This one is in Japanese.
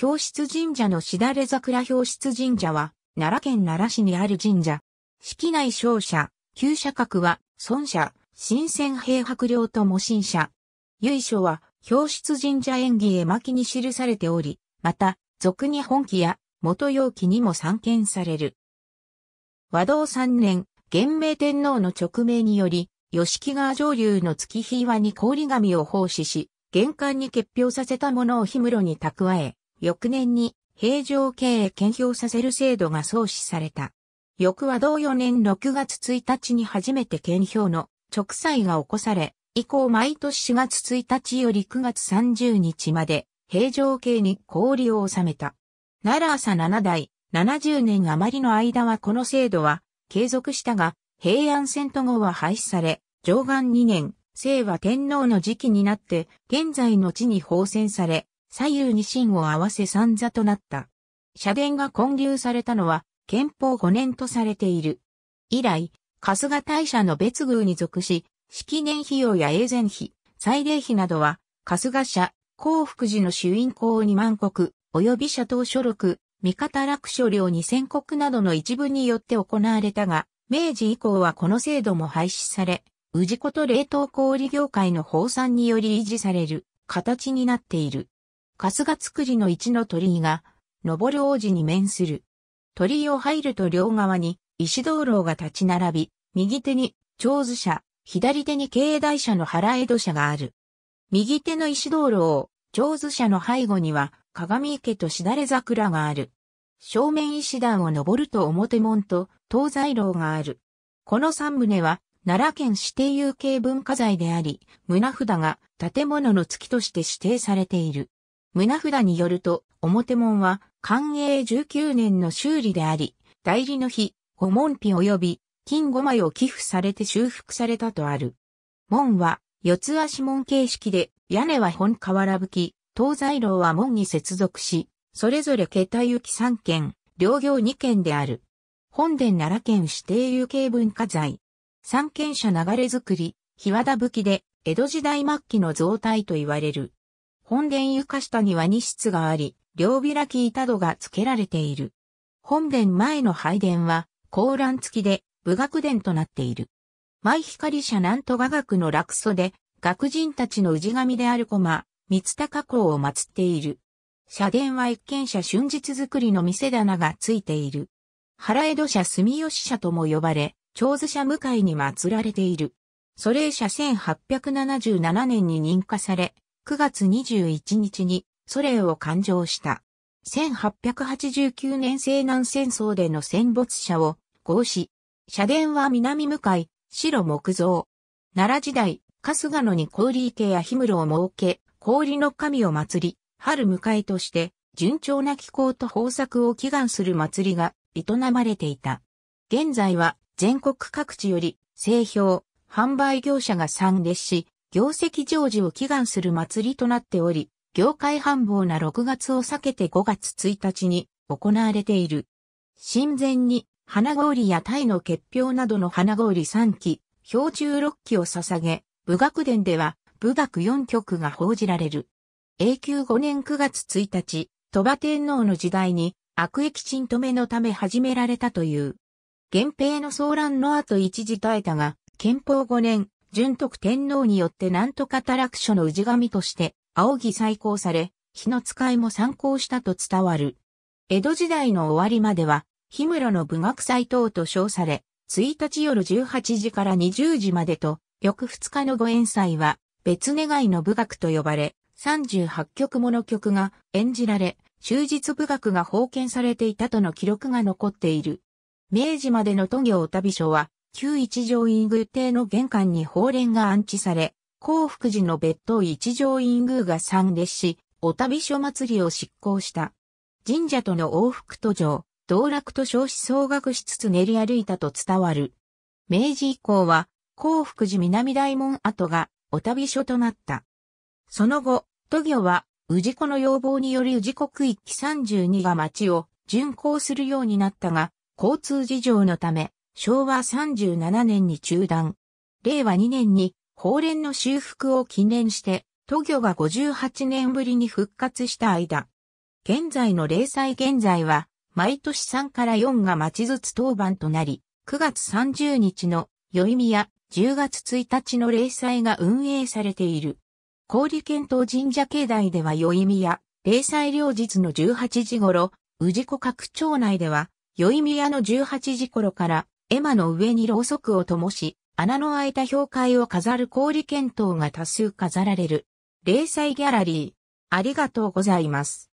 氷室神社のしだれ桜氷室神社は、奈良県奈良市にある神社。式内勝者、旧社格は、孫者、新鮮平白領と模新者。由緒は、氷室神社演技絵巻に記されており、また、俗に本気や元容器にも散見される。和道三年、元明天皇の勅命により、吉木川上流の月日岩に氷紙を奉仕し、玄関に結氷させたものを氷室に蓄え、翌年に平常経営検評させる制度が創始された。翌は同4年6月1日に初めて検評の直裁が起こされ、以降毎年4月1日より9月30日まで平常経に氷を収めた。奈良朝7代、70年余りの間はこの制度は継続したが、平安遷都後は廃止され、上岸2年、清和天皇の時期になって、現在の地に放戦され、左右に芯を合わせ三座となった。社殿が建立されたのは、憲法5年とされている。以来、春日大社の別宮に属し、式年費用や永前費、祭礼費などは、春日社、幸福寺の主因公2万国、及び社頭所録、味方楽所料2000国などの一部によって行われたが、明治以降はこの制度も廃止され、氏子と冷凍小売業界の放産により維持される形になっている。春日造りの一の鳥居が、上る王子に面する。鳥居を入ると両側に石灯籠が立ち並び、右手に長寿社、左手に境内社の原江戸社がある。右手の石灯籠、長寿社の背後には鏡池としだれ桜がある。正面石段を登ると表門と東西楼がある。この三棟は奈良県指定有形文化財であり、胸札が建物の月として指定されている。胸札によると、表門は、寛永19年の修理であり、代理の日、御門費及び、金五枚を寄付されて修復されたとある。門は、四つ足門形式で、屋根は本瓦吹き、東西楼は門に接続し、それぞれ桁行き3件、両行2件である。本殿奈良県指定有形文化財。三軒舎流れ作り、日和田吹きで、江戸時代末期の造体と言われる。本殿床下には2室があり、両開き板戸が付けられている。本殿前の拝殿は、高欄付きで、武学殿となっている。舞光社南都雅楽の落祖で、学人たちの氏神である駒、三鷹公を祀っている。社殿は一軒社春日作りの店棚がついている。原江戸社住吉社とも呼ばれ、長寿社向かいに祀られている。祖霊社1877年に認可され、9月21日にソ連を勘定した。1889年西南戦争での戦没者を合し、社殿は南向かい、白木造。奈良時代、春日野に氷池や氷室を設け、氷の神を祀り、春迎えとして、順調な気候と豊作を祈願する祭りが営まれていた。現在は全国各地より、製氷、販売業者が参列し、業績成就を祈願する祭りとなっており、業界繁忙な6月を避けて5月1日に行われている。神前に花氷や鯛の結氷などの花氷3期、氷柱6期を捧げ、武学殿では武学4曲が報じられる。永久5年9月1日、鳥羽天皇の時代に悪役鎮止めのため始められたという。源平の騒乱の後一時耐えたが、憲法5年、順徳天皇によって何とか多楽書の氏神として、仰ぎ再興され、火の使いも参考したと伝わる。江戸時代の終わりまでは、氷室の武学祭等と称され、1日夜18時から20時までと、翌2日のご縁祭は、別願いの武学と呼ばれ、38曲もの曲が演じられ、終日武学が奉献されていたとの記録が残っている。明治までの都行旅所は、旧一条院宮邸の玄関に法蓮が安置され、幸福寺の別当一条院宮が参列し、お旅所祭りを執行した。神社との往復途上、道楽と少子総額しつつ練り歩いたと伝わる。明治以降は、幸福寺南大門跡がお旅所となった。その後、都御は、宇治子の要望により宇治国域32が町を巡行するようになったが、交通事情のため、昭和37年に中断。令和2年に法連の修復を記念して、都魚が58年ぶりに復活した間。現在の零細現在は、毎年3から4が町ずつ当番となり、9月30日の宵宮、10月1日の零細が運営されている。小売県東神社境内では宵宮、零細両日の18時頃、宇治湖各町内では、宵宮の18時頃から、絵馬の上にろうそくを灯し、穴の開いた氷塊を飾る氷剣塔が多数飾られる。零細ギャラリー。ありがとうございます。